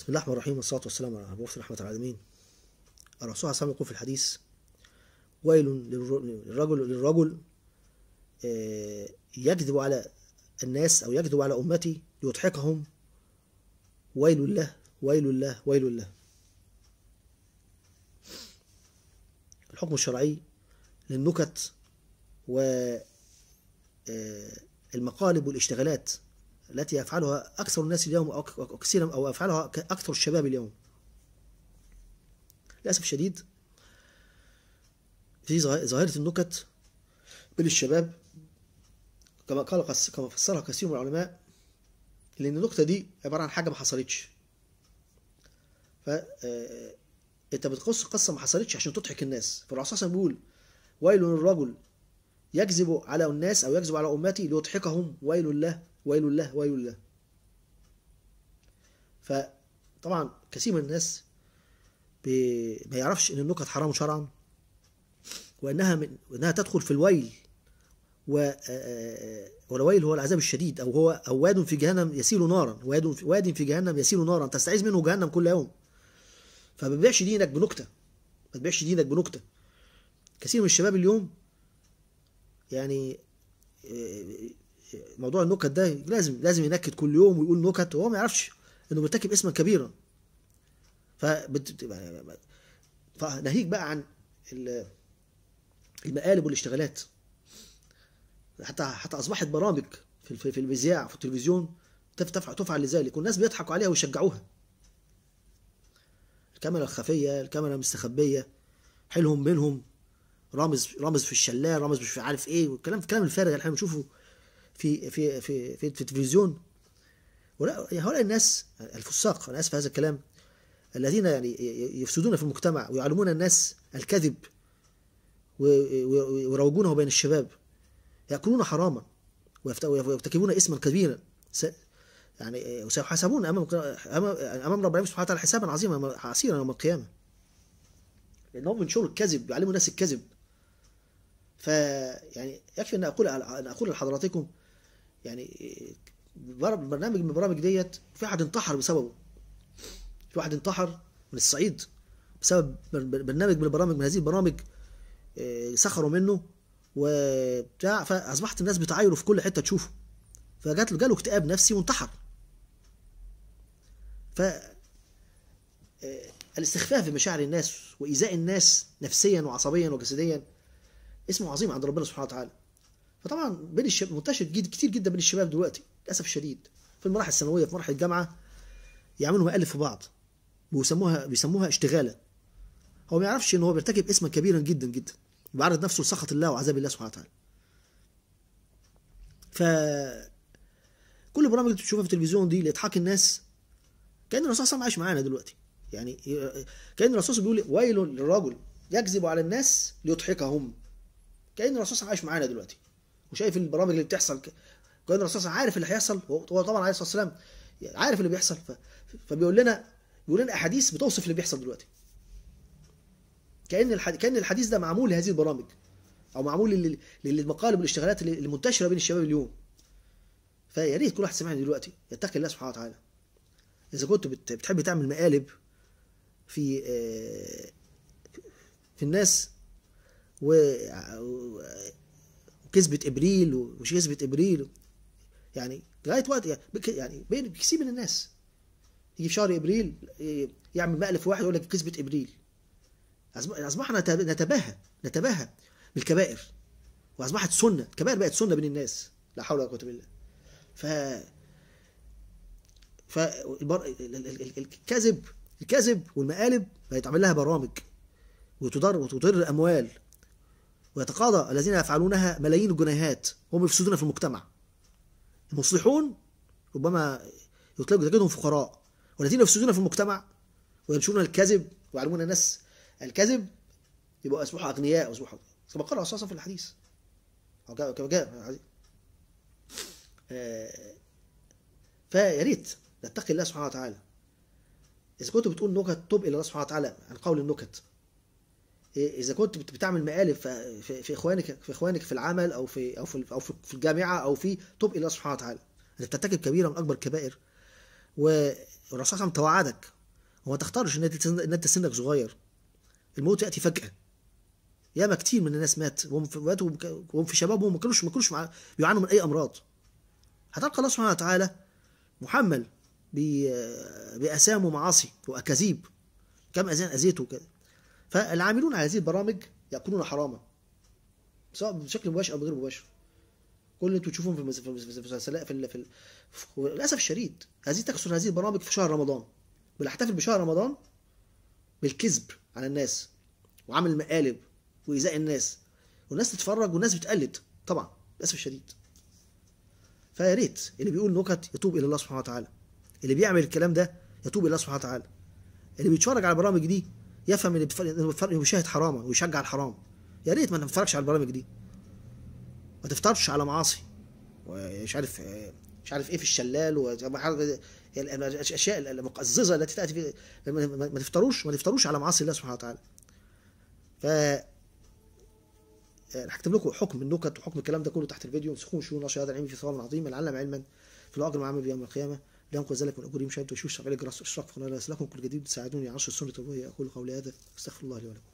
بسم الله الرحمن الرحيم والصلاة والسلام على المبعوث رحمة العالمين الرسول صلى الله عليه وسلم في الحديث ويل للرجل للرجل آه، يكذب على الناس أو يكذب على أمتي ليضحكهم ويل له ويل له ويل له الحكم الشرعي للنكت والمقالب آه، والاشتغالات التي يفعلها أكثر الناس اليوم أو كثيرا أو يفعلها أكثر الشباب اليوم للأسف الشديد في ظاهرة النكت بين الشباب كما قال كما فسرها كثير من العلماء لأن النكتة دي عبارة عن حاجة ما حصلتش ف آه، انت بتقص قصه ما حصلتش عشان تضحك الناس فالرسول صلى الله عليه وسلم بيقول ويل للرجل يكذب على الناس او يكذب على امتي ليضحكهم ويل له ويل الله ويل الله فطبعا كثير من الناس ما يعرفش ان النكت حرام شرعا وانها من وانها تدخل في الويل و والويل هو العذاب الشديد او هو او واد في جهنم يسيل نارا واد في واد في جهنم يسيل نارا تستعيذ منه جهنم كل يوم فما تبيعش دينك بنكته ما تبيعش دينك بنكته كثير من الشباب اليوم يعني موضوع النكت ده لازم لازم ينكت كل يوم ويقول نكت وهو ما يعرفش انه بيرتكب اسما كبيرا فبت... فناهيك بقى عن المقالب والاشتغالات حتى حتى اصبحت برامج في في, في المذياع في التلفزيون تفعل تفعل لذلك والناس بيضحكوا عليها ويشجعوها الكاميرا الخفيه الكاميرا المستخبيه حيلهم منهم رامز رامز في الشلال رامز مش عارف ايه والكلام الكلام الفارغ اللي احنا بنشوفه في في في في, في التلفزيون ولا هؤلاء الناس الفساق انا اسف هذا الكلام الذين يعني يفسدون في المجتمع ويعلمون الناس الكذب ويروجونه بين الشباب ياكلون حراما ويرتكبون اسما كبيرا يعني وسيحاسبون امام امام رب العالمين سبحانه وتعالى حسابا عظيما عسيرا يوم القيامه لانهم ينشروا الكذب بيعلموا الناس الكذب فيعني يكفي ان اقول ان اقول لحضراتكم يعني برنامج من البرامج ديت في واحد انتحر بسببه في واحد انتحر من الصعيد بسبب برنامج من البرامج من هذه البرامج آه، سخروا منه وبتاع فاصبحت الناس بتعايره في كل حته تشوفه فجات له جاله اكتئاب نفسي وانتحر ف آه، الاستخفاف بمشاعر الناس وايذاء الناس نفسيا وعصبيا وجسديا اسمه عظيم عند ربنا سبحانه وتعالى فطبعا بين الشباب منتشر جد كتير جدا بين الشباب دلوقتي للاسف الشديد في المراحل الثانويه في مراحل الجامعه يعملوا مقالب في بعض بيسموها بيسموها اشتغاله هو ما يعرفش ان هو بيرتكب اسما كبيرا جدا جدا بيعرض نفسه لسخط الله وعذاب الله سبحانه وتعالى ف كل البرامج اللي بتشوفها في التلفزيون دي لاضحاك الناس كان الرسول صلى الله عليه وسلم عايش معانا دلوقتي يعني كان الرسول بيقول ويل للرجل يكذب على الناس ليضحكهم كان الرسول صلى الله عليه وسلم عايش معانا دلوقتي وشايف البرامج اللي بتحصل كان الرسول عارف اللي هيحصل هو طبعا عليه الصلاه والسلام عارف اللي بيحصل فبيقول لنا بيقول لنا احاديث بتوصف اللي بيحصل دلوقتي كان كان الحديث ده معمول لهذه البرامج او معمول للمقالب والاشتغالات المنتشره بين الشباب اليوم فيا ريت كل واحد سمعني دلوقتي يتقي الله سبحانه وتعالى اذا كنت بتحب تعمل مقالب في آه، في الناس و كذبه ابريل ومش كذبه ابريل يعني لغايه وقت يعني, يعني بين كثير من الناس يجي في شهر ابريل يعمل مألف واحد يقول لك كذبه ابريل يعني اصبحنا نتباهى نتباهى بالكبائر واصبحت سنه الكبائر بقت سنه بين الناس لا حول ولا قوه الا بالله ف ف الكذب الكذب والمقالب بيتعمل لها برامج وتضر وتضر اموال ويتقاضى الذين يفعلونها ملايين الجنيهات هم يفسدون في المجتمع المصلحون ربما يطلقوا تجدهم فقراء والذين يفسدون في المجتمع وينشرون الكذب ويعلمون الناس الكذب يبقى اصبحوا اغنياء واصبحوا كما قال اساسا في الحديث كما جاء آه، فيا ريت نتقي الله سبحانه وتعالى اذا كنت بتقول نكت تب الى الله سبحانه وتعالى عن قول النكت إيه، اذا كنت بتعمل مقالب في اخوانك في اخوانك في العمل او في او في او في الجامعه او في توب الى سبحانه وتعالى انت بترتكب كبيره من اكبر الكبائر والرسول صلى الله توعدك وما تختارش ان انت سنك صغير الموت ياتي فجاه ياما كتير من الناس مات وهم في شبابهم ما كانوش ما كانوش بيعانوا من اي امراض هتلقى الله سبحانه وتعالى محمل بأسام ومعاصي وأكاذيب كم أذان أذيته فالعاملون على هذه البرامج ياكلون حراما سواء بشكل مباشر او غير مباشر كل اللي انتم تشوفوهم في المسلسلات في, في, في للاسف الشديد هذه تكثر هذه البرامج في شهر رمضان بنحتفل بشهر رمضان بالكذب على الناس وعمل مقالب وايذاء الناس والناس تتفرج والناس بتقلد طبعا للاسف الشديد فيا ريت اللي بيقول نكت يتوب الى الله سبحانه وتعالى اللي بيعمل الكلام ده يتوب الى الله سبحانه وتعالى اللي بيتفرج على البرامج دي يفهم اللي بيتفرج يشاهد حراما ويشجع الحرام يا ريت ما تتفرجش على البرامج دي ما تفطرش على معاصي ومش عارف مش عارف ايه في الشلال الاشياء المقززه التي تاتي في ما تفطروش ما تفطروش على معاصي الله سبحانه وتعالى ف هكتب آه، لكم حكم النكت وحكم الكلام ده كله تحت الفيديو امسكوه شو نشر هذا العلم في ثواب عظيم لعل علما في الاجر مع عمل يوم القيامه لأنكم ذلك من اجور يمشي وشوف شمعيل الجرس واشترك في القناة لكم كل جديد تساعدوني عشر سنة طبيعية أقول قولي هذا أستغفر الله لي ولكم